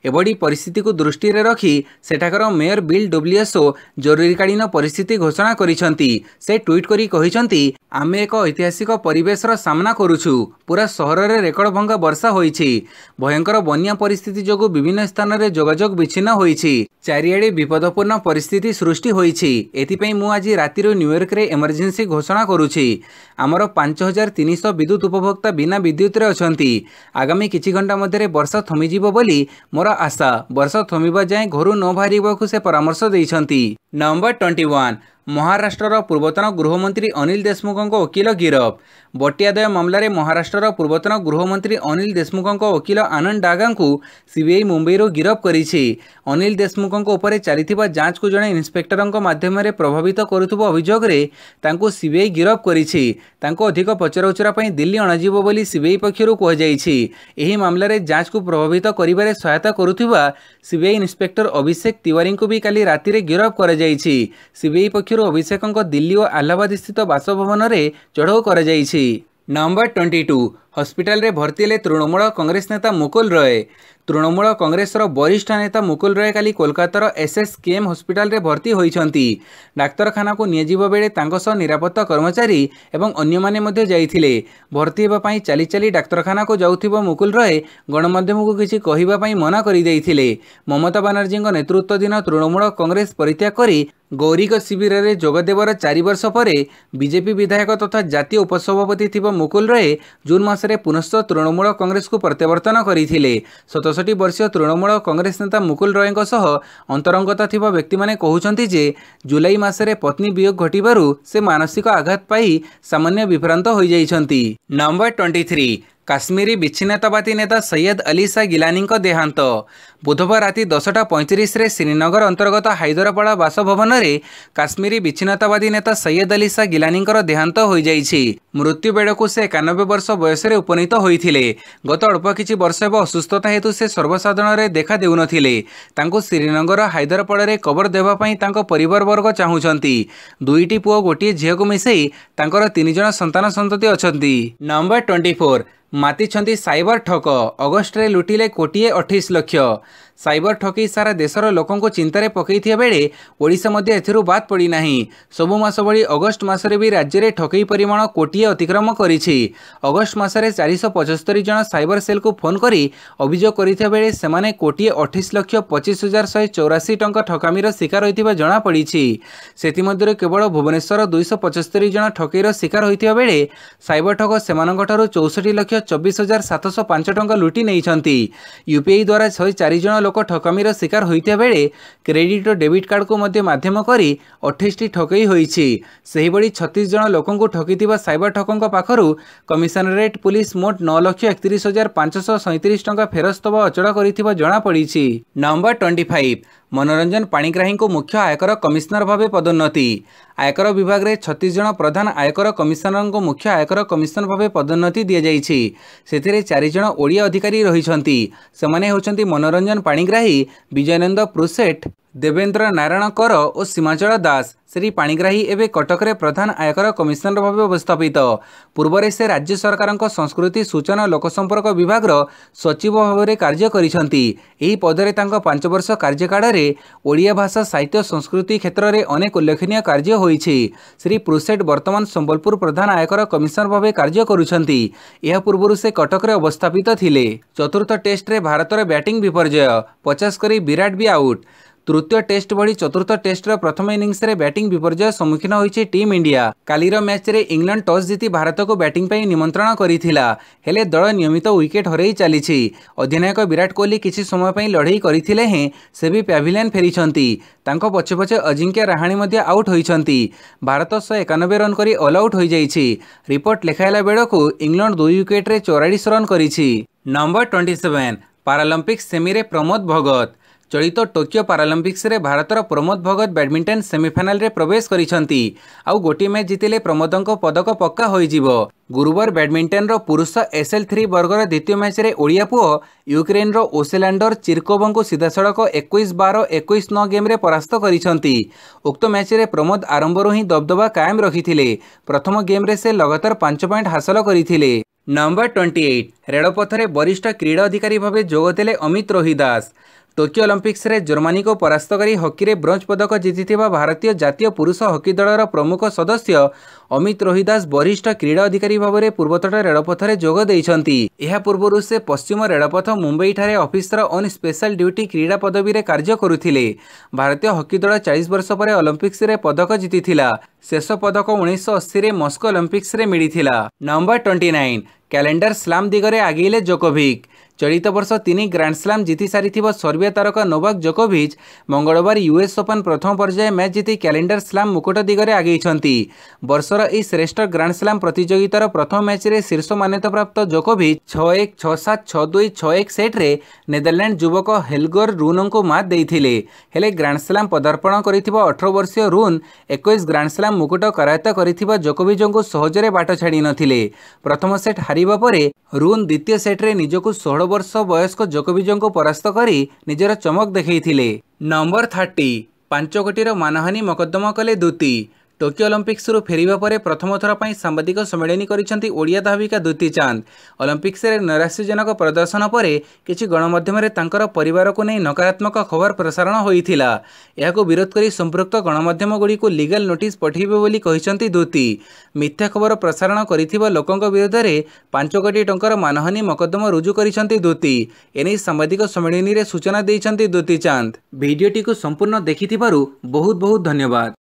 ଏଭଳି ପରିସ୍ଥିତିକୁ ଦୃଷ୍ଟିରେ ରଖି ସେଠାକାର ମେୟର ବିଲ୍ ଡବ୍ଲ୍ୟୁଏସ୍ଓ ଜରୁରୀକାଳୀନ ପରିସ୍ଥିତି ଘୋଷଣା କରିଛନ୍ତି ସେ ଟ୍ୱିଟ୍ କରି କହିଛନ୍ତି ଆମେ ଏକ ଐତିହାସିକ ପରିବେଶର ସାମ୍ନା କରୁଛୁ ପୁରା ସହରରେ ରେକର୍ଡ ଭଙ୍ଗ ବର୍ଷା ହୋଇଛି ଭୟଙ୍କର ବନ୍ୟା ପରିସ୍ଥିତି ଯୋଗୁଁ ବିଭିନ୍ନ ସ୍ଥାନରେ ଯୋଗାଯୋଗ ବିଚ୍ଛିନ୍ନ ହୋଇଛି ଚାରିଆଡ଼େ ବିପଦପୂର୍ଣ୍ଣ ପରିସ୍ଥିତି ସୃଷ୍ଟି ହୋଇଛି ଏଥିପାଇଁ ମୁଁ ଆଜି ରାତିରୁ ନ୍ୟୁୟର୍କରେ ଏମର୍ଜେନ୍ସି ଘୋଷଣା କରୁଛି ଆମର ପାଞ୍ଚ ହଜାର ତିନିଶହ ବିଦ୍ୟୁତ ଉପଭୋକ୍ତା ବିନା ବିଦ୍ୟୁତ୍ ବିଦ୍ୟୁତ୍ରେ ଅଛନ୍ତି ଆଗାମୀ କିଛି ଘଣ୍ଟା ମଧ୍ୟରେ ବର୍ଷା ଥମିଯିବ ବୋଲି ମୋର ଆଶା ବର୍ଷା ଥମିବା ଯାଏଁ ଘରୁ ନ ବାହାରିବାକୁ ସେ ପରାମର୍ଶ ଦେଇଛନ୍ତି ନମ୍ବର ଟ୍ୱେଣ୍ଟି ୱାନ୍ ମହାରାଷ୍ଟ୍ରର ପୂର୍ବତନ ଗୃହମନ୍ତ୍ରୀ ଅନିଲ ଦେଶମୁଖଙ୍କ ଓକିଲ ଗିରଫ ବଟିଆଦୟ ମାମଲାରେ ମହାରାଷ୍ଟ୍ରର ପୂର୍ବତନ ଗୃହମନ୍ତ୍ରୀ ଅନିଲ ଦେଶମୁଖଙ୍କ ଓକିଲ ଆନନ୍ଦ ଡାଗାଙ୍କୁ ସିବିଆଇ ମୁମ୍ବାଇରୁ ଗିରଫ କରିଛି ଅନିଲ ଦେଶମୁଖଙ୍କ ଉପରେ ଚାଲିଥିବା ଯାଞ୍ଚକୁ ଜଣେ ଇନ୍ସପେକ୍ଟରଙ୍କ ମାଧ୍ୟମରେ ପ୍ରଭାବିତ କରୁଥିବା ଅଭିଯୋଗରେ ତାଙ୍କୁ ସିବିଆଇ ଗିରଫ କରିଛି ତାଙ୍କୁ ଅଧିକ ପଚରାଉଚରା ପାଇଁ ଦିଲ୍ଲୀ ଅଣାଯିବ ବୋଲି ସିବିଆଇ ପକ୍ଷରୁ କୁହାଯାଇଛି ଏହି ମାମଲାରେ ଯାଞ୍ଚକୁ ପ୍ରଭାବିତ କରିବାରେ ସହାୟତା କରୁଥିବା ସିବିଆଇ ଇନ୍ସପେକ୍ଟର ଅଭିଷେକ ତିୱାରୀଙ୍କୁ ବି କାଲି ରାତିରେ ଗିରଫ କରାଯାଇଛି ସିବିଆଇ ପକ୍ଷରୁ ପକ୍ଷରୁ ଅଭିଷେକଙ୍କ ଦିଲ୍ଲୀ ଓ ଆହ୍ଲାବାଦ ସ୍ଥିତ ବାସଭବନରେ ଚଢ଼ଉ କରାଯାଇଛି ନମ୍ବର ଟ୍ୱେଣ୍ଟି ଟୁ ହସ୍ପିଟାଲରେ ଭର୍ତ୍ତି ହେଲେ ତୃଣମୂଳ କଂଗ୍ରେସ ନେତା ମୁକୁଲ ରୟ ତୃଣମୂଳ କଂଗ୍ରେସର ବରିଷ୍ଠ ନେତା ମୁକୁଲ ରୟ କାଲି କୋଲକାତାର ଏସ୍ଏସ୍କେଏମ୍ ହସ୍ପିଟାଲରେ ଭର୍ତ୍ତି ହୋଇଛନ୍ତି ଡାକ୍ତରଖାନାକୁ ନିଆଯିବା ବେଳେ ତାଙ୍କ ସହ ନିରାପତ୍ତା କର୍ମଚାରୀ ଏବଂ ଅନ୍ୟମାନେ ମଧ୍ୟ ଯାଇଥିଲେ ଭର୍ତ୍ତି ହେବା ପାଇଁ ଚାଲି ଚାଲି ଡାକ୍ତରଖାନାକୁ ଯାଉଥିବା ମୁକୁଲ ରୟ ଗଣମାଧ୍ୟମକୁ କିଛି କହିବା ପାଇଁ ମନା କରିଦେଇଥିଲେ ମମତା ବାନାର୍ଜୀଙ୍କ ନେତୃତ୍ୱାଧୀନ ତୃଣମୂଳ କଂଗ୍ରେସ ପରିତ୍ୟାଗ କରି ଗୌରିକ ଶିବିରରେ ଯୋଗଦେବାର ଚାରି ବର୍ଷ ପରେ ବିଜେପି ବିଧାୟକ ତଥା ଜାତୀୟ ଉପସଭାପତି ଥିବା ମୁକୁଲ ରୟ ଜୁନ୍ ମାସରେ ମାସରେ ପୁନଶ୍ଚ ତୃଣମୂଳ କଂଗ୍ରେସକୁ ପ୍ରତ୍ୟାବର୍ତ୍ତନ କରିଥିଲେ ସତଷଠି ବର୍ଷୀୟ ତୃଣମୂଳ କଂଗ୍ରେସ ନେତା ମୁକୁଲ ରୟଙ୍କ ସହ ଅନ୍ତରଙ୍ଗତା ଥିବା ବ୍ୟକ୍ତିମାନେ କହୁଛନ୍ତି ଯେ ଜୁଲାଇ ମାସରେ ପତ୍ନୀ ବିୟୋଗ ଘଟିବାରୁ ସେ ମାନସିକ ଆଘାତ ପାଇ ସାମାନ୍ୟ ବିଭ୍ରାନ୍ତ ହୋଇଯାଇଛନ୍ତି ନମ୍ବର ଟ୍ୱେଣ୍ଟି କାଶ୍ମୀରୀ ବିଚ୍ଛିନ୍ନତାବାଦୀ ନେତା ସୟଦ ଅଲିସା ଗିଲାନୀଙ୍କ ଦେହାନ୍ତ ବୁଧବାର ରାତି ଦଶଟା ପଇଁତିରିଶରେ ଶ୍ରୀନଗର ଅନ୍ତର୍ଗତ ହାଇଦରାପଡ଼ା ବାସଭବନରେ କାଶ୍ମୀରୀ ବିଚ୍ଛିନ୍ନତାବାଦୀ ନେତା ସୟଦ ଅଲି ଶା ଗିଲାନୀଙ୍କର ଦେହାନ୍ତ ହୋଇଯାଇଛି ମୃତ୍ୟୁ ବେଳକୁ ସେ ଏକାନବେ ବର୍ଷ ବୟସରେ ଉପନୀତ ହୋଇଥିଲେ ଗତ ଅଳ୍ପ କିଛି ବର୍ଷ ହେବ ଅସୁସ୍ଥତା ହେତୁ ସେ ସର୍ବସାଧାରଣରେ ଦେଖା ଦେଉନଥିଲେ ତାଙ୍କୁ ଶ୍ରୀନଗର ହାଇଦରାପଡ଼ାରେ କବର ଦେବା ପାଇଁ ତାଙ୍କ ପରିବାରବର୍ଗ ଚାହୁଁଛନ୍ତି ଦୁଇଟି ପୁଅ ଗୋଟିଏ ଝିଅକୁ ମିଶାଇ ତାଙ୍କର ତିନି ଜଣ ସନ୍ତାନ ସନ୍ତତି ଅଛନ୍ତି ନମ୍ବର ଟ୍ୱେଣ୍ଟି ମାତିଛନ୍ତି ସାଇବର ଠକ ଅଗଷ୍ଟରେ ଲୁଟିଲେ କୋଟିଏ ଅଠେଇଶ ଲକ୍ଷ ସାଇବର ଠକେଇ ସାରା ଦେଶର ଲୋକଙ୍କୁ ଚିନ୍ତାରେ ପକାଇଥିବା ବେଳେ ଓଡ଼ିଶା ମଧ୍ୟ ଏଥିରୁ ବାଦ୍ ପଡ଼ିନାହିଁ ସବୁ ମାସ ଭଳି ଅଗଷ୍ଟ ମାସରେ ବି ରାଜ୍ୟରେ ଠକେଇ ପରିମାଣ କୋଟିଏ ଅତିକ୍ରମ କରିଛି ଅଗଷ୍ଟ ମାସରେ ଚାରିଶହ ପଞ୍ଚସ୍ତରୀ ଜଣ ସାଇବର ସେଲ୍କୁ ଫୋନ୍ କରି ଅଭିଯୋଗ କରିଥିବା ବେଳେ ସେମାନେ କୋଟିଏ ଅଠେଇଶ ଲକ୍ଷ ପଚିଶ ହଜାର ଶହେ ଚଉରାଶୀ ଟଙ୍କା ଠକାମିର ଶିକାର ହୋଇଥିବା ଜଣାପଡ଼ିଛି ସେଥିମଧ୍ୟରୁ କେବଳ ଭୁବନେଶ୍ୱର ଦୁଇଶହ ପଞ୍ଚସ୍ତରୀ ଜଣ ଠକେଇର ଶିକାର ହୋଇଥିବା ବେଳେ ସାଇବର ଠକ ସେମାନଙ୍କଠାରୁ ଚଉଷଠି ଲକ୍ଷ ଚବିଶ ହଜାର ସାତଶହ ପାଞ୍ଚ ଟଙ୍କା ଲୁଟି ନେଇଛନ୍ତି ୟୁପିଆଇ ଦ୍ୱାରା ଶହେ ଚାରି ଚାରିଜଣ ଲୋକ ଠକାମିର ଶିକାର ହୋଇଥିବା ବେଳେ କ୍ରେଡିଟ୍ ଓ ଡେବିଟ୍ କାର୍ଡ଼କୁ ମଧ୍ୟ ମାଧ୍ୟମ କରି ଅଠେଇଶଟି ଠକେଇ ହୋଇଛି ସେହିଭଳି ଛତିଶ ଜଣ ଲୋକଙ୍କୁ ଠକିଥିବା ସାଇବର ଠକଙ୍କ ପାଖରୁ କମିଶନରେଟ୍ ପୁଲିସ୍ ମୋଟ ନଅ ଲକ୍ଷ ଏକତିରିଶ ହଜାର ପାଞ୍ଚଶହ ସଇଁତିରିଶ ଟଙ୍କା ଫେରସ୍ତ ଅଚଳ କରିଥିବା ଜଣାପଡ଼ିଛି ନମ୍ବର ଟ୍ୱେଣ୍ଟି ଫାଇଭ ମନୋରଞ୍ଜନ ପାଣିଗ୍ରାହୀଙ୍କୁ ମୁଖ୍ୟ ଆୟକର କମିଶନର ଭାବେ ପଦୋନ୍ନତି ଆୟକର ବିଭାଗରେ ଛତିଶ ଜଣ ପ୍ରଧାନ ଆୟକର କମିଶନରଙ୍କୁ ମୁଖ୍ୟ ଆୟକର କମିଶନର ଭାବେ ପଦୋନ୍ନତି ଦିଆଯାଇଛି ସେଥିରେ ଚାରିଜଣ ଓଡ଼ିଆ ଅଧିକାରୀ ରହିଛନ୍ତି ସେମାନେ ହେଉଛନ୍ତି ମନୋରଞ୍ଜନ ପାଣିଗ୍ରାହୀ ବିଜୟନନ୍ଦ ପ୍ରୁସେଟ୍ ଦେବେନ୍ଦ୍ର ନାରାୟଣ କର ଓ ସୀମାଚଳ ଦାସ ଶ୍ରୀ ପାଣିଗ୍ରାହୀ ଏବେ କଟକରେ ପ୍ରଧାନ ଆୟକର କମିଶନର ଭାବେ ଅବସ୍ଥାପିତ ପୂର୍ବରେ ସେ ରାଜ୍ୟ ସରକାରଙ୍କ ସଂସ୍କୃତି ସୂଚନା ଲୋକସମ୍ପର୍କ ବିଭାଗର ସଚିବ ଭାବରେ କାର୍ଯ୍ୟ କରିଛନ୍ତି ଏହି ପଦରେ ତାଙ୍କ ପାଞ୍ଚ ବର୍ଷ କାର୍ଯ୍ୟକାଳରେ ଓଡ଼ିଆ ଭାଷା ସାହିତ୍ୟ ସଂସ୍କୃତି କ୍ଷେତ୍ରରେ ଅନେକ ଉଲ୍ଲେଖନୀୟ କାର୍ଯ୍ୟ ହୋଇଛି ଶ୍ରୀ ପ୍ରୁସେଟ୍ ବର୍ତ୍ତମାନ ସମ୍ବଲପୁର ପ୍ରଧାନ ଆୟକର କମିଶନର ଭାବେ କାର୍ଯ୍ୟ କରୁଛନ୍ତି ଏହା ପୂର୍ବରୁ ସେ କଟକରେ ଅବସ୍ଥାପିତ ଥିଲେ ଚତୁର୍ଥ ଟେଷ୍ଟରେ ଭାରତର ବ୍ୟାଟିଂ ବିପର୍ଯ୍ୟୟ ପଚାଶ କରି ବିରାଟ ବି ଆଉଟ୍ ତୃତୀୟ ଟେଷ୍ଟ ଭଳି ଚତୁର୍ଥ ଟେଷ୍ଟର ପ୍ରଥମ ଇନିଂସରେ ବ୍ୟାଟିଂ ବିପର୍ଯ୍ୟୟ ସମ୍ମୁଖୀନ ହୋଇଛି ଟିମ୍ ଇଣ୍ଡିଆ କାଲିର ମ୍ୟାଚ୍ରେ ଇଂଲଣ୍ଡ ଟସ୍ ଜିତି ଭାରତକୁ ବ୍ୟାଟିଂ ପାଇଁ ନିମନ୍ତ୍ରଣ କରିଥିଲା ହେଲେ ଦଳ ନିୟମିତ ୱିକେଟ୍ ହରେଇ ଚାଲିଛି ଅଧିନାୟକ ବିରାଟ କୋହଲି କିଛି ସମୟ ପାଇଁ ଲଢ଼େଇ କରିଥିଲେ ହେଁ ସେ ବି ପ୍ୟାଭିଲିୟନ୍ ଫେରିଛନ୍ତି ତାଙ୍କ ପଛେ ପଛେ ଅଜିଙ୍କ୍ୟ ରାହାଣୀ ମଧ୍ୟ ଆଉଟ୍ ହୋଇଛନ୍ତି ଭାରତ ଶହେ ଏକାନବେ ରନ୍ କରି ଅଲ୍ ଆଉଟ୍ ହୋଇଯାଇଛି ରିପୋର୍ଟ ଲେଖାହେଲା ବେଳକୁ ଇଂଲଣ୍ଡ ଦୁଇ ୱିକେଟ୍ରେ ଚଉରାଳିଶ ରନ୍ କରିଛି ନମ୍ବର ଟ୍ୱେଣ୍ଟି ସେଭେନ୍ ପାରାଲମ୍ପିକ୍ସ ସେମିରେ ପ୍ରମୋଦ ଭଗତ ଚଳିତ ଟୋକିଓ ପାରାଲମ୍ପିକ୍ସରେ ଭାରତର ପ୍ରମୋଦ ଭଗତ ବ୍ୟାଡମିଣ୍ଟନ ସେମିଫାଇନାଲରେ ପ୍ରବେଶ କରିଛନ୍ତି ଆଉ ଗୋଟିଏ ମ୍ୟାଚ୍ ଜିତିଲେ ପ୍ରମୋଦଙ୍କ ପଦକ ପକ୍କା ହୋଇଯିବ ଗୁରୁବାର ବ୍ୟାଡମିଣ୍ଟନର ପୁରୁଷ ଏସ୍ଏଲ୍ ଥ୍ରୀ ବର୍ଗର ଦ୍ୱିତୀୟ ମ୍ୟାଚ୍ରେ ଓଡ଼ିଆ ପୁଅ ୟୁକ୍ରେନ୍ର ଓସେଲାଣ୍ଡର ଚିର୍କୋବଙ୍କୁ ସିଧାସଳଖ ଏକୋଇଶ ବାର ଏକୋଇଶ ନଅ ଗେମ୍ରେ ପରାସ୍ତ କରିଛନ୍ତି ଉକ୍ତ ମ୍ୟାଚ୍ରେ ପ୍ରମୋଦ ଆରମ୍ଭରୁ ହିଁ ଦବଦବା କାୟମ ରଖିଥିଲେ ପ୍ରଥମ ଗେମ୍ରେ ସେ ଲଗାତାର ପାଞ୍ଚ ପଏଣ୍ଟ ହାସଲ କରିଥିଲେ ନମ୍ବର ଟ୍ୱେଣ୍ଟି ଏଇଟ୍ ରେଳପଥରେ ବରିଷ୍ଠ କ୍ରୀଡ଼ା ଅଧିକାରୀ ଭାବେ ଯୋଗ ଦେଲେ ଅମିତ ରୋହିଦାସ ଟୋକିଓ ଅଲମ୍ପିକ୍ସରେ ଜର୍ମାନୀକୁ ପରାସ୍ତ କରି ହକିରେ ବ୍ରୋଞ୍ଜ ପଦକ ଜିତିଥିବା ଭାରତୀୟ ଜାତୀୟ ପୁରୁଷ ହକି ଦଳର ପ୍ରମୁଖ ସଦସ୍ୟ ଅମିତ ରୋହିଦାସ ବରିଷ୍ଠ କ୍ରୀଡ଼ା ଅଧିକାରୀ ଭାବରେ ପୂର୍ବତଟ ରେଳପଥରେ ଯୋଗ ଦେଇଛନ୍ତି ଏହା ପୂର୍ବରୁ ସେ ପଶ୍ଚିମ ରେଳପଥ ମୁମ୍ବାଇଠାରେ ଅଫିସର ଅନ୍ ସ୍ପେଶାଲ ଡ୍ୟୁଟି କ୍ରୀଡ଼ା ପଦବୀରେ କାର୍ଯ୍ୟ କରୁଥିଲେ ଭାରତୀୟ ହକି ଦଳ ଚାଳିଶ ବର୍ଷ ପରେ ଅଲମ୍ପିକ୍ସରେ ପଦକ ଜିତିଥିଲା ଶେଷ ପଦକ ଉଣେଇଶହ ଅଶୀରେ ମସ୍କୋ ଅଲମ୍ପିକ୍ସରେ ମିଳିଥିଲା number twenty nine calendar slam ଦିଗରେ ଆଗେଇଲେ ଜୋକୋଭିକ୍ ଚଳିତ ବର୍ଷ ତିନି ଗ୍ରାଣ୍ଡସ୍ଲାମ୍ ଜିତିସାରିଥିବା ସର୍ବିଆ ତାରକା ନୋଭାକ୍ ଜୋକୋଭିଚ୍ ମଙ୍ଗଳବାର ୟୁଏସ୍ ଓପନ୍ ପ୍ରଥମ ପର୍ଯ୍ୟାୟ ମ୍ୟାଚ୍ ଜିତି କ୍ୟାଲେଣ୍ଡର ସ୍ଲାମ୍ ମୁକୁଟ ଦିଗରେ ଆଗେଇଛନ୍ତି ବର୍ଷର ଏହି ଶ୍ରେଷ୍ଠ ଗ୍ରାଣ୍ଡସ୍ଲାମ୍ ପ୍ରତିଯୋଗିତାର ପ୍ରଥମ ମ୍ୟାଚ୍ରେ ଶୀର୍ଷ ମାନ୍ୟତାପ୍ରାପ୍ତ ଜୋକୋଭିଚ୍ ଛଅ ଏକ ଛଅ ସାତ ଛଅ ଦୁଇ ଛଅ ଏକ ସେଟ୍ରେ ନେଦରଲ୍ୟାଣ୍ଡ ଯୁବକ ହେଲଗୋର ରୁନ୍ଙ୍କୁ ମାତ୍ ଦେଇଥିଲେ ହେଲେ ଗ୍ରାଣ୍ଡସ୍ଲାମ୍ ପଦାର୍ପଣ କରିଥିବା ଅଠର ବର୍ଷୀୟ ରୁନ୍ ଏକୋଇଶ ଗ୍ରାଣ୍ଡସ୍ଲାମ୍ ମୁକୁଟ କରାୟତ୍ତ କରିଥିବା ଜୋକୋଭିଚ୍ଙ୍କୁ ସହଜରେ ବାଟ ଛାଡ଼ି ନଥିଲେ ପ୍ରଥମ ସେଟ୍ ହାରିବା ପରେ ରୁନ୍ ଦ୍ୱିତୀୟ ସେଟ୍ରେ ନିଜକୁ ଷୋହଳ ବର୍ଷ ବୟସ୍କ ଜୋକୋବିଜୋଙ୍କୁ ପରାସ୍ତ କରି ନିଜର ଚମକ ଦେଖାଇଥିଲେ ନମ୍ବର ଥାର୍ଟି ପାଞ୍ଚ କୋଟିର ମାନହାନୀ ମକଦ୍ଦମା କଲେ ଦୂତି ଟୋକିଓ ଅଲମ୍ପିକ୍ସରୁ ଫେରିବା ପରେ ପ୍ରଥମ ଥର ପାଇଁ ସାମ୍ବାଦିକ ସମ୍ମିଳନୀ କରିଛନ୍ତି ଓଡ଼ିଆ ଧାବିକା ଦୂତି ଚାନ୍ଦ ଅଲମ୍ପିକ୍ସରେ ନୈରାଶ୍ୟଜନକ ପ୍ରଦର୍ଶନ ପରେ କିଛି ଗଣମାଧ୍ୟମରେ ତାଙ୍କର ପରିବାରକୁ ନେଇ ନକାରାତ୍ମକ ଖବର ପ୍ରସାରଣ ହୋଇଥିଲା ଏହାକୁ ବିରୋଧ କରି ସମ୍ପୃକ୍ତ ଗଣମାଧ୍ୟମଗୁଡ଼ିକୁ ଲିଗାଲ୍ ନୋଟିସ୍ ପଠାଇବେ ବୋଲି କହିଛନ୍ତି ଦୂତି ମିଥ୍ୟା ଖବର ପ୍ରସାରଣ କରିଥିବା ଲୋକଙ୍କ ବିରୋଧରେ ପାଞ୍ଚ କୋଟି ଟଙ୍କାର ମାନହାନୀ ମକଦ୍ଦମା ରୁଜୁ କରିଛନ୍ତି ଦୂତି ଏନେଇ ସାମ୍ବାଦିକ ସମ୍ମିଳନୀରେ ସୂଚନା ଦେଇଛନ୍ତି ଦୂତି ଚାନ୍ଦ ଭିଡ଼ିଓଟିକୁ ସମ୍ପୂର୍ଣ୍ଣ ଦେଖିଥିବାରୁ ବହୁତ ବହୁତ ଧନ୍ୟବାଦ